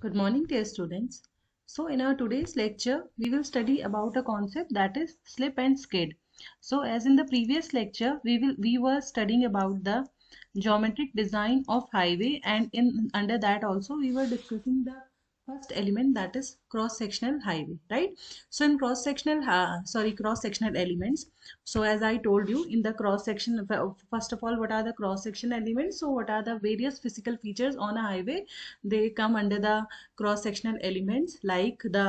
Good morning dear students. So in our today's lecture we will study about a concept that is slip and skid. So as in the previous lecture we will we were studying about the geometric design of highway and in under that also we were discussing the first element that is cross-sectional highway right so in cross-sectional uh, sorry cross-sectional elements so as i told you in the cross-section first of all what are the cross-section elements so what are the various physical features on a highway they come under the cross-sectional elements like the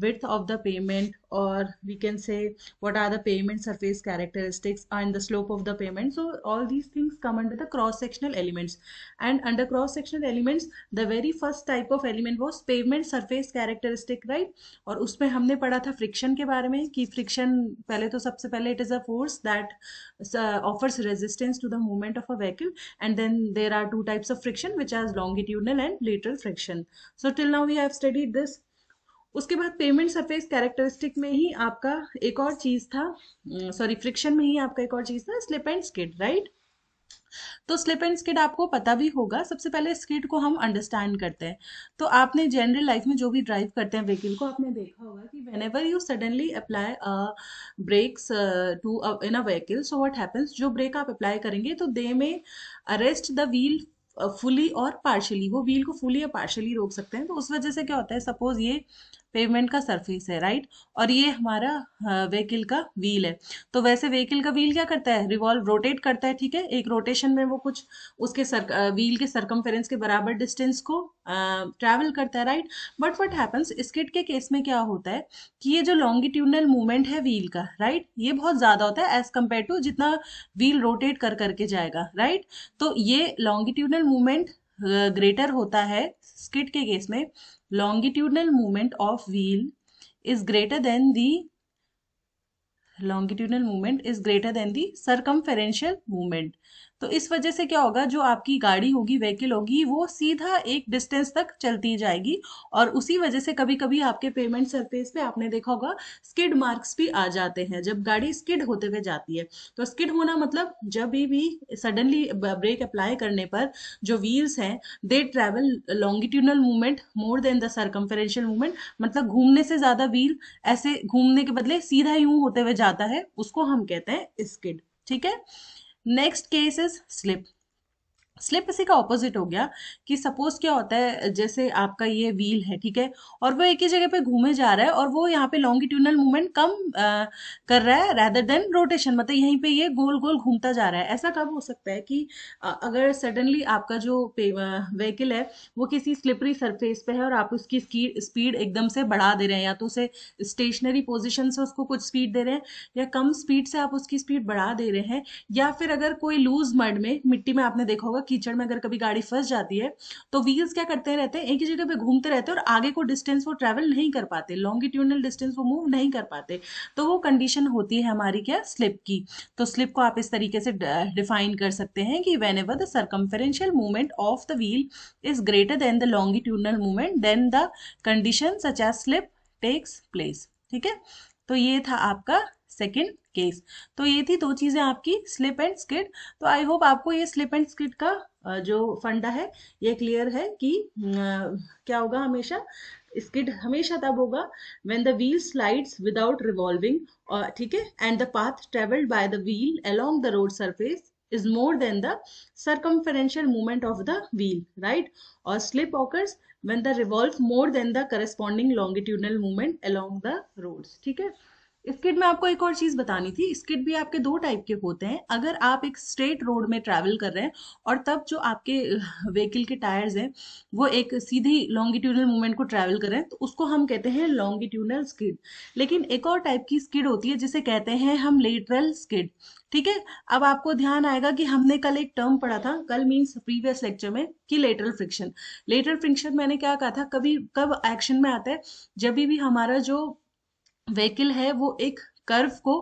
width of the pavement or we can say what are the pavement surface characteristics and the slope of the pavement so all these things come under the cross-sectional elements and under cross-sectional elements the very first type of element was pavement surface characteristics characteristic right और उसमें हमने पढ़ा था friction के बारे में कि friction पहले तो सबसे पहले it is a force that offers resistance to the movement of a vehicle and then there are two types of friction which are longitudinal and lateral friction so till now we have studied this उसके बाद payment surface characteristic में ही आपका एक और चीज था sorry uh, friction में ही आपका एक और चीज था स्लिप एंड स्किड राइट तो स्लिप एंड स्किड आपको पता भी होगा सबसे पहले स्किड को हम अंडरस्टैंड करते हैं तो आपने जनरल लाइफ में जो भी ड्राइव करते हैं व्हीकल को आपने देखा होगा कि whenever you suddenly apply brakes to in a vehicle so what happens जो ब्रेक आप अप्लाई करेंगे तो they may arrest the wheel fully और पार्शली वो व्हील को फुली या पार्शली रोक सकते हैं तो उस वजह से क्या होता है सपोज ये पेमेंट का सरफेस है राइट और ये हमारा व्हीकल का व्हील है तो वैसे व्हीकल का व्हील क्या करता है रिवॉल्व रोटेट करता है ठीक है एक रोटेशन में वो कुछ उसके सर, व्हील के सरकमफेरेंस के बराबर डिस्टेंस को ट्रैवल करता है right but what happens skid के केस में क्या होता है कि ये जो लॉन्गिट्यूडनल मूवमेंट है व्हील का राइट ये बहुत ज़्यादा होता है एज कम्पेयर टू जितना व्हील रोटेट कर करके जाएगा राइट तो ये लॉन्गिट्यूडनल मूवमेंट ग्रेटर होता है स्किट के केस में longitudinal movement of wheel is greater than the longitudinal movement is greater than the circumferential movement तो इस वजह से क्या होगा जो आपकी गाड़ी होगी व्हीकल होगी वो सीधा एक डिस्टेंस तक चलती जाएगी और उसी वजह से कभी कभी आपके पेमेंट सरफेस पे आपने देखा होगा स्किड मार्क्स भी आ जाते हैं जब गाड़ी स्किड होते हुए जाती है तो स्किड होना मतलब जब भी सडनली ब्रेक अप्लाई करने पर जो व्हील्स हैं they travel longitudinal movement more than the circumferential movement मतलब घूमने से ज्यादा व्हील ऐसे घूमने के बदले सीधा यूं होते हुए जाता है उसको हम कहते हैं स्किड ठीक है Next case is slip. Slip इसी का ऑपोजिट हो गया कि सपोज क्या होता है जैसे आपका ये व्हील है ठीक है और वो एक ही जगह पे घूमे जा रहा है और वो यहाँ पे लॉन्गिट्यूनल मूवमेंट कम आ, कर रहा है रैदर देन रोटेशन मतलब यहीं पे ये गोल गोल घूमता जा रहा है ऐसा कब हो सकता है कि आ, अगर सडनली आपका जो व्हीकल है वो किसी स्लिपरी सरफेस पे है और आप उसकी स्पीड एकदम से बढ़ा दे रहे हैं या तो उसे स्टेशनरी पोजिशन से उसको कुछ स्पीड दे रहे हैं या कम स्पीड से आप उसकी स्पीड बढ़ा दे रहे हैं या फिर अगर कोई लूज मड में मिट्टी में आपने देखा होगा कीचड़ में अगर कभी गाड़ी फंस जाती है तो व्हील्स क्या करते रहते हैं एक ही जगह पे घूमते रहते हैं और आगे को डिस्टेंस वो ट्रेवल नहीं कर पाते लॉन्गिट्यूडल डिस्टेंस वो मूव नहीं कर पाते तो वो कंडीशन होती है हमारी क्या स्लिप की तो स्लिप को आप इस तरीके से डिफाइन कर सकते हैं कि whenever the circumferential movement of the wheel is greater than the longitudinal movement then the condition such as slip takes place ठीक है तो ये था आपका सेकेंड केस तो ये थी दो चीजें आपकी स्लिप एंड स्किट तो आई होप आपको ये स्लिप एंड स्किट का जो फंडा है ये क्लियर है कि क्या होगा हमेशा स्किड हमेशा तब होगा when the wheel slides without revolving ठीक है and the path travelled by the wheel along the road surface is more than the circumferential movement of the wheel right और slip occurs when the revolve more than the corresponding longitudinal movement along the road ठीक है skid में आपको एक और चीज बतानी थी स्किड भी आपके दो टाइप के होते हैं अगर आप एक स्ट्रेट रोड में ट्रैवल कर रहे हैं और तब जो आपके व्हीकल के टायर्स हैं वो एक सीधी लॉन्गिट्यूनल मूवमेंट को ट्रैवल कर रहे हैं तो उसको हम कहते हैं लॉन्गिट्यूनल स्किड लेकिन एक और टाइप की स्किड होती है जिसे कहते हैं हम लेटरल स्किड ठीक है अब आपको ध्यान आएगा कि हमने कल एक टर्म पढ़ा था कल मीन्स प्रीवियस लेक्चर में कि लेटरल फ्रिक्शन लेटरल फ्रिक्शन मैंने क्या कहा था कभी कब एक्शन में आता है जब भी हमारा जो व्हीकल है वो एक कर्व को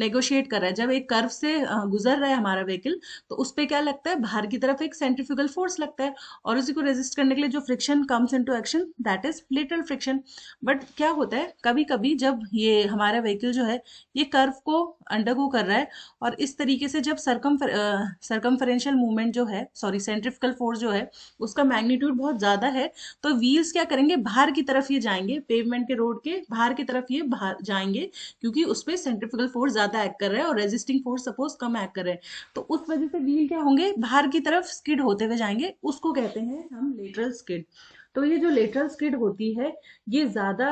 नेगोशिएट कर रहा है जब एक कर्व से गुजर रहा है हमारा व्हीकल तो उस पर क्या लगता है बाहर की तरफ एक सेंट्रिफ्यूगल फोर्स लगता है और उसी को रेजिस्ट करने के लिए जो friction comes in action that is little friction but क्या होता है कभी कभी जब ये हमारा व्हीकल जो है ये कर्व को अंडरगो कर रहा है और इस तरीके से जब सरकम सरकमफरेंशियल मूवमेंट जो है सॉरी सेंट्रिफिकल फोर्स जो है उसका मैग्नीट्यूड बहुत ज़्यादा है तो व्हील्स क्या करेंगे बाहर की तरफ ये जाएंगे पेवमेंट के रोड के बाहर की तरफ ये बाहर जाएंगे क्योंकि उस पर पे सेंट्रिफिकल फोर्स ज्यादा एक्ट कर रहा है और रेजिस्टिंग फोर्स सपोज कम एक्ट कर रहे हैं तो उस वजह से व्हील क्या होंगे बाहर की तरफ स्किड होते हुए जाएंगे उसको कहते हैं हम लेटरल स्किड तो ये जो लेटरल स्किड होती है ये ज्यादा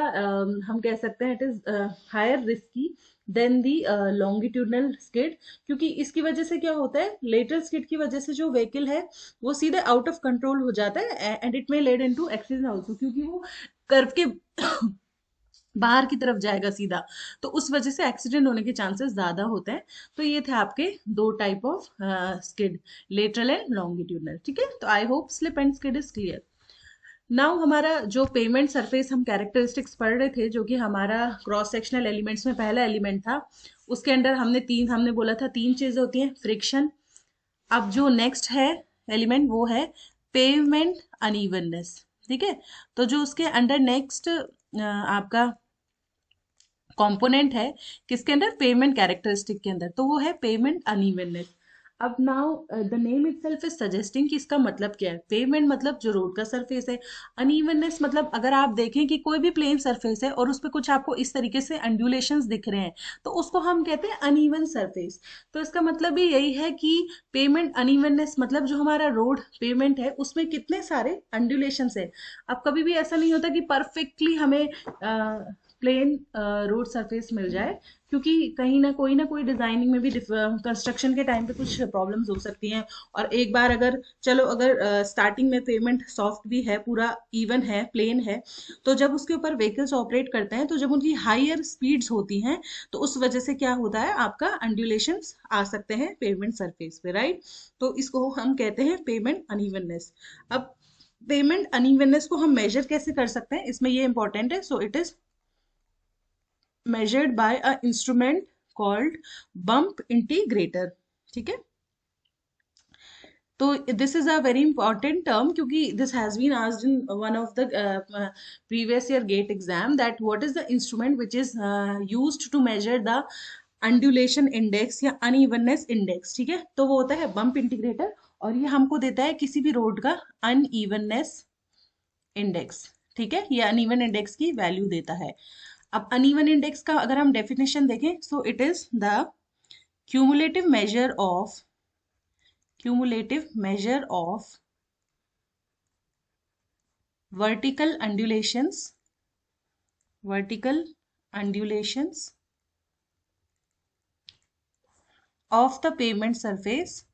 हम कह सकते हैं it is higher risky than the longitudinal skid क्योंकि इसकी वजह से क्या होता है लेटरल स्किड की वजह से जो व्हीकल है वो सीधे आउट ऑफ कंट्रोल हो जाता है and it may lead into accident also क्योंकि वो कर्व के बाहर की तरफ जाएगा सीधा तो उस वजह से एक्सीडेंट होने के चांसेस ज़्यादा होते हैं तो ये थे आपके दो type of skid lateral and longitudinal ठीक है तो I hope slip and skid is clear now हमारा जो पेमेंट सरफेस हम कैरेक्टरिस्टिक्स पढ़ रहे थे जो कि हमारा क्रॉस सेक्शनल एलिमेंट्स में पहला एलिमेंट था उसके अंडर हमने तीन हमने बोला था तीन चीज़ें होती हैं फ्रिक्शन अब जो नेक्स्ट है एलिमेंट वो है पेमेंट अनइवननेस ठीक है तो जो उसके अंडर नेक्स्ट uh, आपका कॉम्पोनेंट है किसके अंदर पेमेंट कैरेक्टरिस्टिक के अंदर तो वो है पेमेंट अनइवननेस अब now the name itself is suggesting कि इसका मतलब क्या है पेमेंट मतलब जो रोड का सरफेस है अनइवननेस मतलब अगर आप देखें कि कोई भी प्लेन सरफेस है और उस पर कुछ आपको इस तरीके से अंडुलेशन दिख रहे हैं तो उसको हम कहते हैं अनइवन सरफेस तो इसका मतलब भी यही है कि पेमेंट अनइवननेस मतलब जो हमारा रोड पेमेंट है उसमें कितने सारे अंडुलेशन है अब कभी भी ऐसा नहीं होता कि परफेक्टली हमें uh, प्लेन रोड सरफेस मिल जाए क्योंकि कहीं ना कोई ना कोई डिजाइनिंग में भी कंस्ट्रक्शन uh, के टाइम पे कुछ प्रॉब्लम्स हो सकती हैं और एक बार अगर चलो अगर स्टार्टिंग uh, में पेमेंट सॉफ्ट भी है पूरा इवन है प्लेन है तो जब उसके ऊपर व्हीकल्स ऑपरेट करते हैं तो जब उनकी हायर स्पीड्स होती हैं तो उस वजह से क्या होता है आपका अंडुलेशन आ सकते हैं पेमेंट सरफेस पे राइट तो इसको हम कहते हैं पेमेंट अनइवननेस अब पेमेंट अनइवननेस को हम मेजर कैसे कर सकते हैं इसमें ये इंपॉर्टेंट है so it is measured by a instrument called bump integrator ठीक है तो this is a very important term क्योंकि this has been asked in one of the previous year GATE exam that what is the instrument which is used to measure the undulation index या unevenness index ठीक है तो वो होता है bump integrator और ये हमको देता है किसी भी रोड का अनइवननेस इंडेक्स ठीक है ये अनइवन इंडेक्स की वैल्यू देता है अब अनइवन इंडेक्स का अगर हम डेफिनेशन देखें so it is the cumulative measure of cumulative measure of vertical undulations vertical undulations of the pavement surface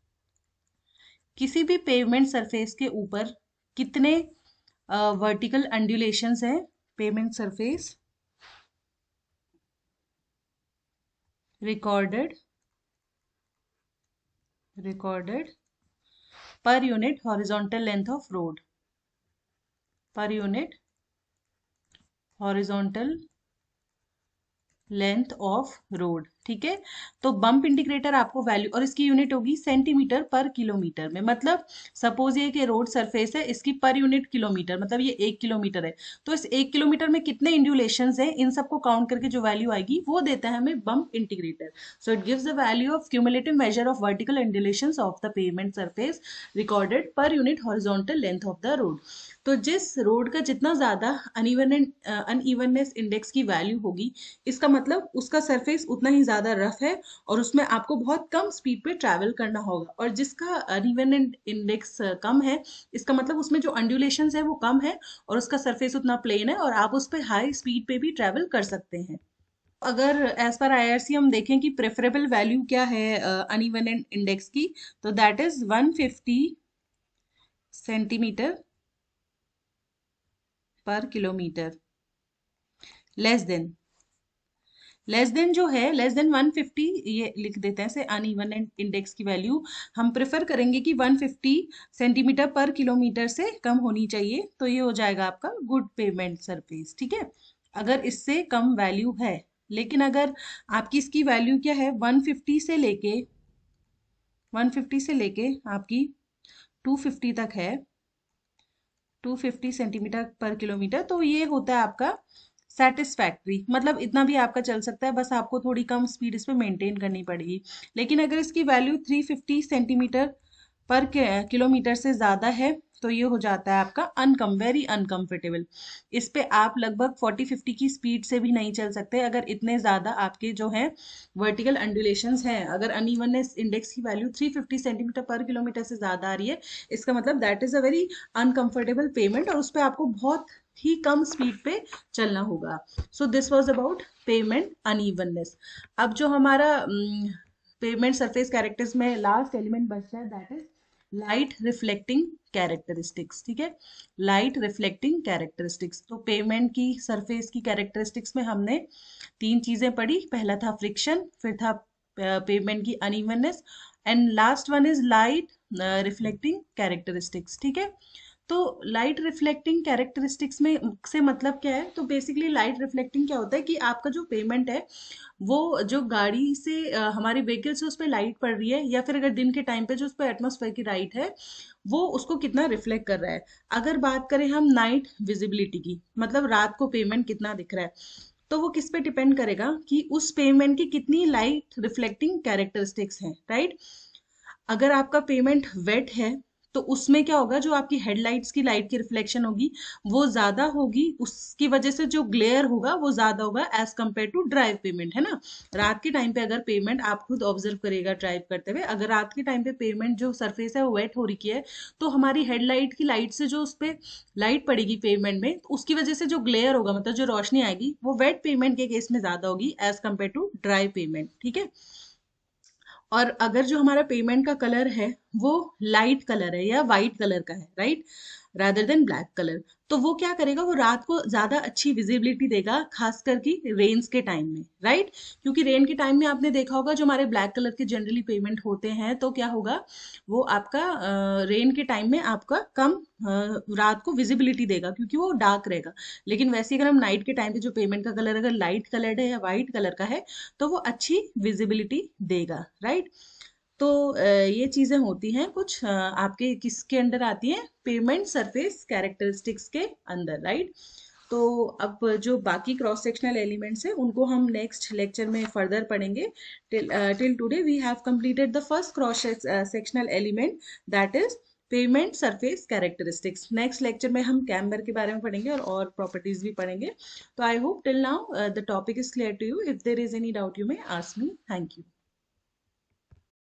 किसी भी पेमेंट सरफेस के ऊपर कितने वर्टिकल uh, अंडुलेशंस हैं pavement surface recorded recorded per unit horizontal length of road per unit horizontal length of road ठीक है तो bump indicator आपको वैल्यू और इसकी यूनिट होगी सेंटीमीटर पर किलोमीटर में मतलब सपोज ये कि रोड सरफेस है इसकी पर यूनिट किलोमीटर मतलब ये एक किलोमीटर है तो इस एक किलोमीटर में कितने इंड्यूलेशन है इन सबको काउंट करके जो वैल्यू आएगी वो देता है हमें bump integrator so it gives the value of cumulative measure of vertical undulation of the pavement surface recorded per unit horizontal length of the road तो जिस रोड का जितना ज़्यादा अनइवन अनइवननेस इंडेक्स की वैल्यू होगी इसका मतलब उसका सरफेस उतना ही ज़्यादा रफ है और उसमें आपको बहुत कम स्पीड पे ट्रैवल करना होगा और जिसका रिवेनेंट uh, इंडेक्स uh, कम है इसका मतलब उसमें जो अंडुलेशन है वो कम है और उसका सरफेस उतना प्लेन है और आप उस पर हाई स्पीड पे भी ट्रैवल कर सकते हैं अगर as per I R C हम देखें कि प्रेफरेबल वैल्यू क्या है अनइवन uh, इंडेक्स की तो that is 150 centimetre per kilometre less than less than जो है लेस देन 150 ये लिख देते हैं से अनइवन इंडेक्स की वैल्यू हम प्रेफर करेंगे कि 150 सेंटीमीटर पर किलोमीटर से कम होनी चाहिए तो ये हो जाएगा आपका गुड पेमेंट सरफेस ठीक है अगर इससे कम वैल्यू है लेकिन अगर आपकी इसकी वैल्यू क्या है 150 से लेके 150 से लेके आपकी 250 तक है 250 सेंटीमीटर पर किलोमीटर तो ये होता है आपका सेटिस्फैक्ट्री मतलब इतना भी आपका चल सकता है बस आपको थोड़ी कम स्पीड इस पर मेनटेन करनी पड़ेगी लेकिन अगर इसकी वैल्यू 350 सेंटीमीटर पर किलोमीटर से ज़्यादा है तो ये हो जाता है आपका अनकम वेरी अनकम्फर्टेबल इस पर आप लगभग 40-50 की स्पीड से भी नहीं चल सकते अगर इतने ज़्यादा आपके जो है वर्टिकल अंडुलेशन हैं अगर अनइवननेस इंडेक्स की वैल्यू 350 सेंटीमीटर पर किलोमीटर से ज़्यादा आ रही है इसका मतलब that is a very uncomfortable pavement और उस पर आपको बहुत ही कम स्पीड पे चलना होगा so this was about pavement unevenness अब जो हमारा पेमेंट सरफेस कैरेक्टर्स में लास्ट एलिमेंट बचता है that is light reflecting characteristics ठीक है लाइट रिफ्लेक्टिंग कैरेक्टरिस्टिक्स तो पेमेंट की सरफेस की कैरेक्टरिस्टिक्स में हमने तीन चीज़ें पढ़ी पहला था फ्रिक्शन फिर था पेमेंट की unevenness and last one is light reflecting characteristics ठीक है तो लाइट रिफ्लेक्टिंग कैरेक्टरिस्टिक्स में से मतलब क्या है तो बेसिकली लाइट रिफ्लेक्टिंग क्या होता है कि आपका जो पेमेंट है वो जो गाड़ी से हमारी व्हीकल से उस पर लाइट पड़ रही है या फिर अगर दिन के टाइम पे जो उस पर एटमोसफेयर की लाइट है वो उसको कितना रिफ्लेक्ट कर रहा है अगर बात करें हम नाइट विजिबिलिटी की मतलब रात को पेमेंट कितना दिख रहा है तो वो किस पे डिपेंड करेगा कि उस पेमेंट की कितनी लाइट रिफ्लेक्टिंग कैरेक्टरिस्टिक्स हैं राइट अगर आपका पेमेंट वेट है तो उसमें क्या होगा जो आपकी हेडलाइट्स की लाइट की रिफ्लेक्शन होगी वो ज़्यादा होगी उसकी वजह से जो ग्लेयर होगा वो ज़्यादा होगा as compare to dry pavement है ना रात के टाइम पे अगर पेमेंट आप खुद ऑब्जर्व करेगा ड्राइव करते हुए अगर रात के टाइम पे पेमेंट जो सरफेस है वो वेट हो रही है तो हमारी हेडलाइट की लाइट से जो उस पर लाइट पड़ेगी पेमेंट में तो उसकी वजह से जो ग्लेयर होगा मतलब जो रोशनी आएगी वो वेट पेमेंट के केस में ज़्यादा होगी as compare to dry pavement ठीक है और अगर जो हमारा पेमेंट का कलर है वो लाइट कलर है या वाइट कलर का है right rather than black colour तो वो क्या करेगा वो रात को ज्यादा अच्छी विजिबिलिटी देगा खासकर की रेन्स के टाइम में राइट right? क्योंकि रेन के टाइम में आपने देखा होगा जो हमारे ब्लैक कलर के जनरली पेमेंट होते हैं तो क्या होगा वो आपका रेन uh, के टाइम में आपका कम uh, रात को विजिबिलिटी देगा क्योंकि वो डार्क रहेगा लेकिन वैसे अगर हम नाइट के टाइम पे जो पेमेंट का कलर अगर लाइट कलर है या व्हाइट कलर का है तो वो अच्छी विजिबिलिटी देगा राइट right? तो ये चीज़ें होती हैं कुछ आपके किसके अंडर आती हैं पेमेंट सरफेस कैरेक्टरिस्टिक्स के अंदर राइट तो अब जो बाकी क्रॉस सेक्शनल एलिमेंट्स हैं उनको हम नेक्स्ट लेक्चर में फर्दर पढ़ेंगे till today we have completed the first cross sectional element that is pavement surface characteristics next lecture में हम कैम्बर के बारे में पढ़ेंगे और और प्रॉपर्टीज भी पढ़ेंगे तो I hope till now the topic is clear to you if there is any doubt you may ask me thank you